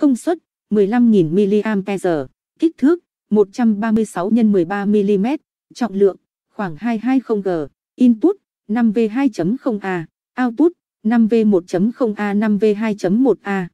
Công suất 15.000 mAh, kích thước 136 x 13 mm, trọng lượng khoảng 220G, input 5V2.0A, output 5V1.0A 5V2.1A.